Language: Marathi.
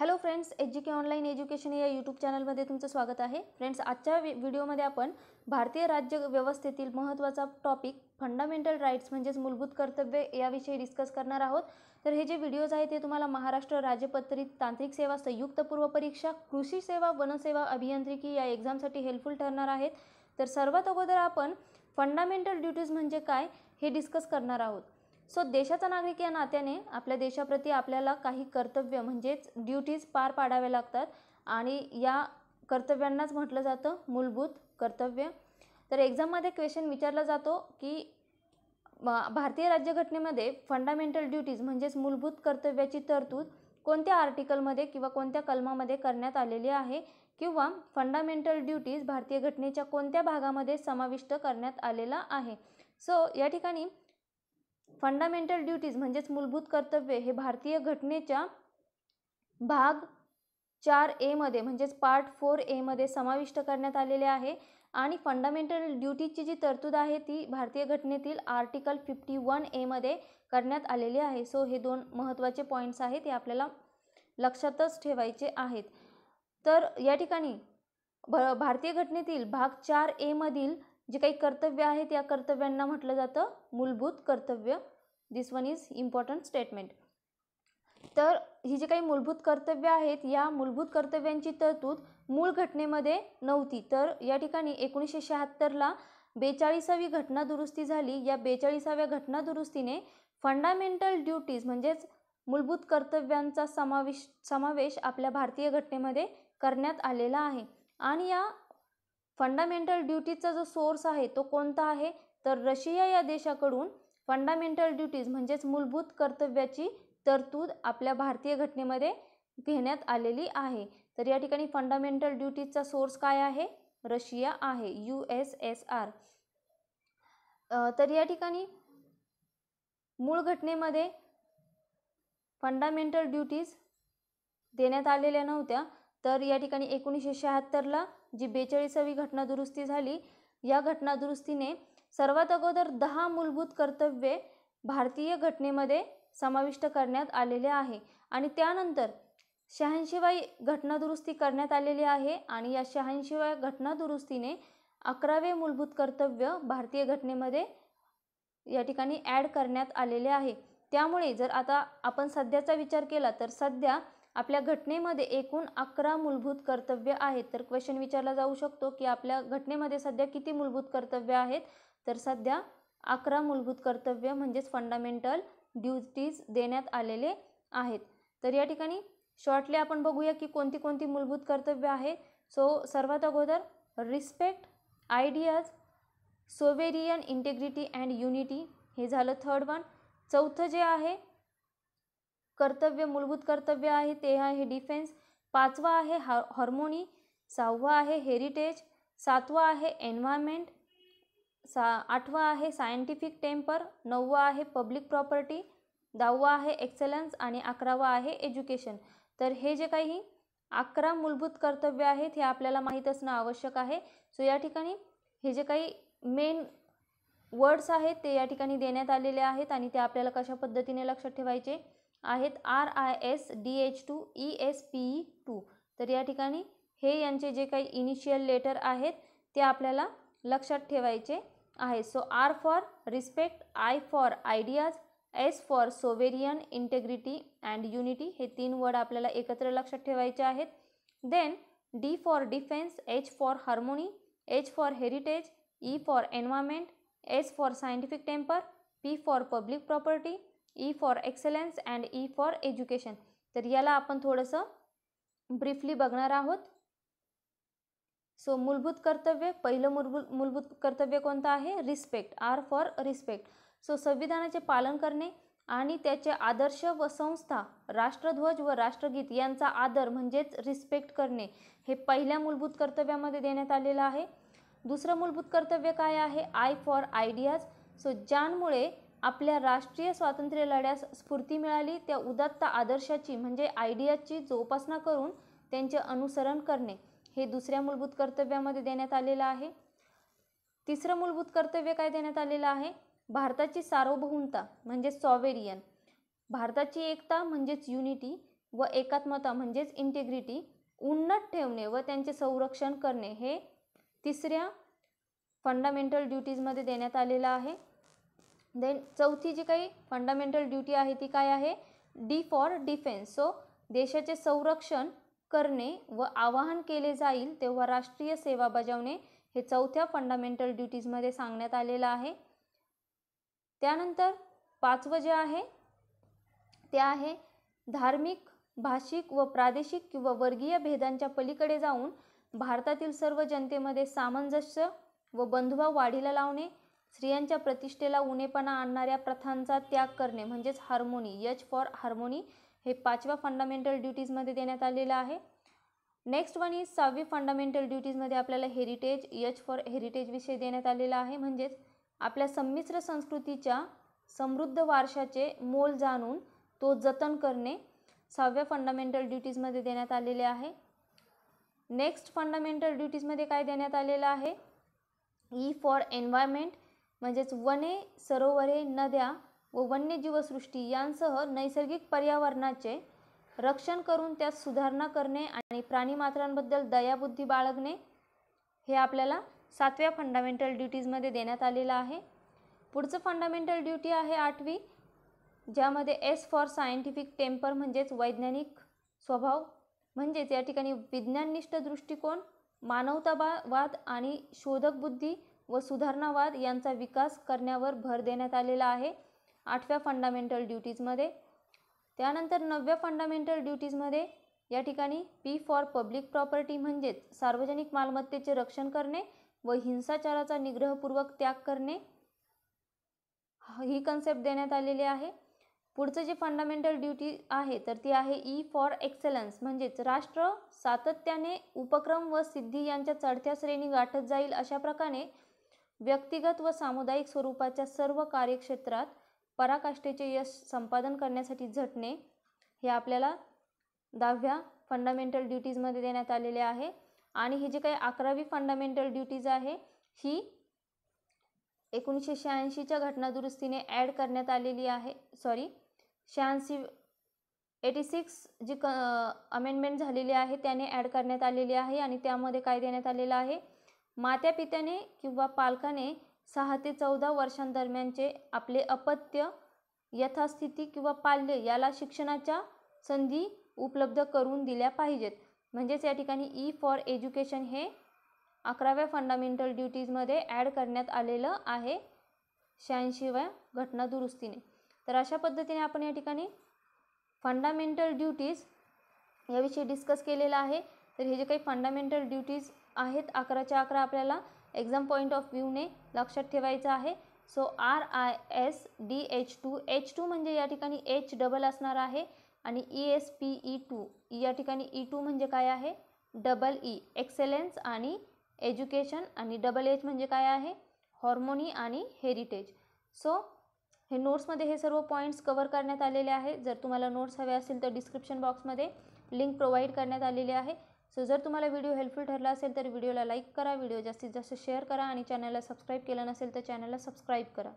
hello friends H G K online education या यूट्यूब चॅनलमध्ये तुमचं स्वागत आहे फ्रेंड्स आजच्या व्हिडिओमध्ये आपण भारतीय राज्य व्यवस्थेतील महत्त्वाचा टॉपिक फंडामेंटल राईट्स म्हणजेच मूलभूत कर्तव्य याविषयी डिस्कस करणार आहोत तर हे जे व्हिडिओज आहेत ते तुम्हाला महाराष्ट्र राज्यपत्रित तांत्रिक सेवा संयुक्त पूर्व परीक्षा कृषी सेवा वनसेवा अभियांत्रिकी या एक्झामसाठी हेल्पफुल ठरणार आहेत तर सर्वात अगोदर आपण फंडामेंटल ड्युटीज म्हणजे काय हे डिस्कस करणार आहोत सो देशाचा नागरिक या नात्याने आपल्या देशाप्रती आपल्याला काही कर्तव्य म्हणजेच ड्युटीज पार पाडाव्या लागतात आणि या कर्तव्यांनाच म्हटलं जातं मूलभूत कर्तव्य तर एक्झाममध्ये क्वेश्चन विचारला जातो की भारतीय राज्यघटनेमध्ये फंडामेंटल ड्युटीज म्हणजेच मूलभूत कर्तव्याची तरतूद कोणत्या आर्टिकलमध्ये किंवा कोणत्या कलमामध्ये करण्यात आलेली आहे किंवा फंडामेंटल ड्युटीज भारतीय घटनेच्या कोणत्या भागामध्ये समाविष्ट करण्यात आलेला आहे सो या ठिकाणी फंडामेंटल ड्युटीज म्हणजेच मूलभूत कर्तव्य हे भारतीय घटनेच्या भाग चार एमध्ये म्हणजेच पार्ट फोर एमध्ये समाविष्ट करण्यात आलेले आहे आणि फंडामेंटल ड्युटीजची जी तरतूद आहे ती भारतीय घटनेतील आर्टिकल फिफ्टी वन एमध्ये करण्यात आलेली आहे सो हे दोन महत्त्वाचे पॉईंट्स आहेत हे आपल्याला लक्षातच ठेवायचे आहेत तर या ठिकाणी भारतीय घटनेतील भाग चार एमधील जे काही कर्तव्य आहेत या कर्तव्यांना म्हटलं जातं मूलभूत कर्तव्य this one is important statement तर ही जी काही मूलभूत कर्तव्य आहेत या मूलभूत कर्तव्यांची तरतूद मूळ घटनेमध्ये नव्हती तर या ठिकाणी एकोणीसशे शहात्तरला बेचाळीसावी घटना दुरुस्ती झाली या बेचाळीसाव्या घटना दुरुस्तीने फंडामेंटल ड्युटीज म्हणजेच मूलभूत कर्तव्यांचा समावेश समावेश आपल्या भारतीय घटनेमध्ये करण्यात आलेला आहे आणि या फंडामेंटल ड्युटीजचा जो सोर्स आहे तो कोणता आहे तर रशिया या देशाकडून फंडामेंटल ड्युटीज म्हणजेच मूलभूत कर्तव्याची तरतूद आपल्या भारतीय घटनेमध्ये घेण्यात आलेली आहे तर या ठिकाणी फंडामेंटल ड्युटीजचा सोर्स काय आहे रशिया आहे यू एस एस आर तर या ठिकाणी मूळ घटनेमध्ये फंडामेंटल ड्युटीज देण्यात आलेल्या नव्हत्या तर या ठिकाणी एकोणीसशे शहात्तरला जी बेचाळीसावी घटनादुरुस्ती झाली या घटनादुरुस्तीने सर्वात अगोदर दहा मूलभूत कर्तव्ये भारतीय घटनेमध्ये समाविष्ट करण्यात आलेले आहे आणि त्यानंतर शहाऐंशीवाई घटनादुरुस्ती करण्यात आलेली आहे आणि या शहाऐंशीवाय घटनादुरुस्तीने अकरावे मूलभूत कर्तव्य भारतीय घटनेमध्ये या ठिकाणी ॲड करण्यात आलेले आहे त्यामुळे जर आता आपण सध्याचा विचार केला तर सध्या आपल्या घटनेमध्ये एकूण अकरा मूलभूत कर्तव्य आहेत तर क्वेश्चन विचारला जाऊ शकतो की आपल्या घटनेमध्ये सध्या किती मूलभूत कर्तव्य आहेत तर सध्या अकरा मूलभूत कर्तव्य म्हणजेच फंडामेंटल ड्युटीज देण्यात आलेले आहेत तर या ठिकाणी शॉर्टली आपण बघूया की कोणती कोणती मूलभूत कर्तव्य आहे सो सर्वात अगोदर respect ideas sovereign integrity and unity हे झालं थर्ड वन चौथं जे आहे कर्तव्य मूलभूत कर्तव्य आहे ते आहे डिफेन्स पाचवा आहे हा हार्मोनी सहावा आहे हेरिटेज सातवा आहे एन्व्हायरमेंट सा आठवा आहे सायंटिफिक टेम्पर नववा आहे पब्लिक प्रॉपर्टी दहावा आहे एक्सलन्स आणि अकरावा आहे एज्युकेशन तर हे जे काही अकरा मूलभूत कर्तव्य आहेत हे आपल्याला माहीत असणं आवश्यक आहे सो या ठिकाणी हे जे काही मेन वर्ड्स आहेत ते या ठिकाणी देण्यात आलेले आहेत आणि ते आपल्याला कशा पद्धतीने लक्षात ठेवायचे आहेत R I S D H two E S P E two तर या ठिकाणी हे यांचे जे काही इनिशियल लेटर आहेत ते आपल्याला लक्षात ठेवायचे आहे so R for respect I for ideas S for sovereign integrity and unity हे तीन वर्ड आपल्याला एकत्र लक्षात ठेवायचे आहेत then D for defence H for harmony H for heritage E for environment S for scientific temper P for public property E for excellence and E for education तर याला आपण थोडंसं ब्रीफली बघणार आहोत सो मूलभूत कर्तव्य पहिलं मूलभूत मूलभूत कर्तव्य कोणतं आहे respect R for respect so संविधानाचे पालन करणे आणि त्याचे आदर्श व संस्था राष्ट्रध्वज व राष्ट्रगीत यांचा आदर म्हणजेच रिस्पेक्ट करणे हे पहिल्या मूलभूत कर्तव्यामध्ये देण्यात आलेलं आहे दुसरं मूलभूत कर्तव्य काय आहे आय फॉर आयडियाज सो ज्यांमुळे आपल्या राष्ट्रीय स्वातंत्र्य लढ्यास स्फूर्ती मिळाली त्या उदात्त आदर्शाची म्हणजे आयडियाची जोपासना करून त्यांचे अनुसरण करणे हे दुसऱ्या मूलभूत कर्तव्यामध्ये देण्यात आलेलं आहे तिसरं मूलभूत कर्तव्य काय देण्यात आलेलं आहे भारताची सार्वभौमता म्हणजेच सॉवेरियन भारताची एकता म्हणजेच युनिटी व एकात्मता म्हणजेच इंटिग्रिटी उन्नत ठेवणे व त्यांचे संरक्षण करणे हे तिसऱ्या फंडामेंटल ड्युटीजमध्ये देण्यात आलेलं आहे देन चौथी जी काही फंडामेंटल ड्युटी आहे ती काय आहे डी फॉर डिफेन्स सो देशाचे संरक्षण करणे व आवाहन केले जाईल तेव्हा राष्ट्रीय सेवा बजावणे हे चौथ्या फंडामेंटल ड्युटीजमध्ये सांगण्यात आलेलं आहे त्यानंतर पाचवं जे आहे ते आहे धार्मिक भाषिक व प्रादेशिक किंवा वर्गीय भेदांच्या पलीकडे जाऊन भारतातील सर्व जनतेमध्ये सामंजस्य व बंधुभाव वाढीला लावणे स्त्रियांच्या प्रतिष्ठेला उणेपणा आणणाऱ्या प्रथांचा त्याग करणे म्हणजेच हार्मोनी यच फॉर हार्मोनी हे पाचव्या फंडामेंटल ड्युटीजमध्ये देण्यात आलेलं आहे नेक्स्ट वन इज सहावी फंडामेंटल ड्युटीजमध्ये आपल्याला हेरिटेज यच फॉर हेरिटेज विषय देण्यात आलेला आहे म्हणजेच आपल्या संमिश्र संस्कृतीच्या समृद्ध वारशाचे मोल जाणून तो जतन करणे सहाव्या फंडामेंटल ड्युटीजमध्ये देण्यात आलेले आहे नेक्स्ट फंडामेंटल ड्युटीजमध्ये काय देण्यात आलेलं आहे ई फॉर एन्व्हायरमेंट म्हणजेच वने सरोवरे नद्या व वन्यजीवसृष्टी यांसह नैसर्गिक पर्यावरणाचे रक्षण करून त्यात सुधारणा करणे आणि प्राणीमात्रांबद्दल दयाबुद्धी बाळगणे हे आपल्याला सातव्या फंडामेंटल ड्युटीजमध्ये देण्यात आलेलं आहे पुढचं फंडामेंटल ड्युटी आहे आठवी ज्यामध्ये एस फॉर सायंटिफिक टेम्पर म्हणजेच वैज्ञानिक स्वभाव म्हणजेच या ठिकाणी विज्ञाननिष्ठ दृष्टिकोन मानवतावाद आणि शोधक बुद्धी व सुधारणावाद यांचा विकास करण्यावर भर देण्यात आलेला आहे आठव्या फंडामेंटल ड्युटीजमध्ये त्यानंतर नवव्या फंडामेंटल ड्युटीजमध्ये या ठिकाणी पी फॉर पब्लिक प्रॉपर्टी म्हणजेच सार्वजनिक मालमत्तेचे रक्षण करणे व हिंसाचाराचा निग्रहपूर्वक त्याग करणे ही कन्सेप्ट देण्यात आलेली आहे पुढचं जे फंडामेंटल ड्युटी आहे तर ती आहे ई फॉर एक्सलन्स म्हणजेच राष्ट्र सातत्याने उपक्रम व सिद्धी यांच्या चढत्या श्रेणी गाठत जाईल अशा प्रकारे व्यक्तिगत व सामुदायिक स्वरूपाच्या सर्व कार्यक्षेत्रात पराकाष्ठेचे यश संपादन करण्यासाठी झटणे हे आपल्याला दहाव्या फंडामेंटल ड्युटीजमध्ये देण्यात आलेले आहे आणि ही जी काही अकरावी फंडामेंटल ड्युटीज आहे ही एकोणीसशे शहाऐंशीच्या घटनादुरुस्तीने ॲड करण्यात आलेली आहे सॉरी शहाऐंशी एटी सिक्स जी क अमेंडमेंट झालेली आहे त्याने ॲड करण्यात आलेली आहे आणि त्यामध्ये काय देण्यात आलेलं आहे मात्या पित्याने किंवा पालकाने सहा ते चौदा वर्षांदरम्यानचे आपले अपत्य यथास्थिती किंवा पाल्य याला शिक्षणाच्या संधी उपलब्ध करून दिल्या पाहिजेत म्हणजेच या ठिकाणी ई फॉर एज्युकेशन हे अकराव्या फंडामेंटल ड्युटीजमध्ये ॲड करण्यात आलेलं आहे शहाऐंशीव्या घटना दुरुस्तीने तर अशा पद्धतीने आपण या ठिकाणी फंडामेंटल ड्युटीज याविषयी डिस्कस केलेलं आहे तर हे जे काही फंडामेंटल ड्युटीज आहेत अकराच्या अकरा आपल्याला एक्झाम पॉईंट ऑफ व्ह्यूने लक्षात ठेवायचं आहे so R I S D H two H two म्हणजे या ठिकाणी एच डबल असणार आहे आणि E S P E two या ठिकाणी ई e, टू म्हणजे काय आहे डबल ई एक्सेलेन्स आणि एज्युकेशन आणि डबल एच म्हणजे काय आहे हॉर्मोनी आणि हेरिटेज सो हे नोट्समध्ये हे सर्व पॉईंट्स कवर करण्यात आलेले आहे जर तुम्हाला नोट्स हवे असतील तर डिस्क्रिप्शन बॉक्समध्ये लिंक प्रोव्हाइड करण्यात आलेली आहे सो जर तुम्हाला व्हिडिओ हेल्पफुल ठरला असेल तर व्हिडिओला लाईक करा व्हिडिओ जास्तीत जास्त शेअर करा आणि चॅनलला सबस्क्राईब केलं नसेल तर चॅनलला सबस्क्राईब करा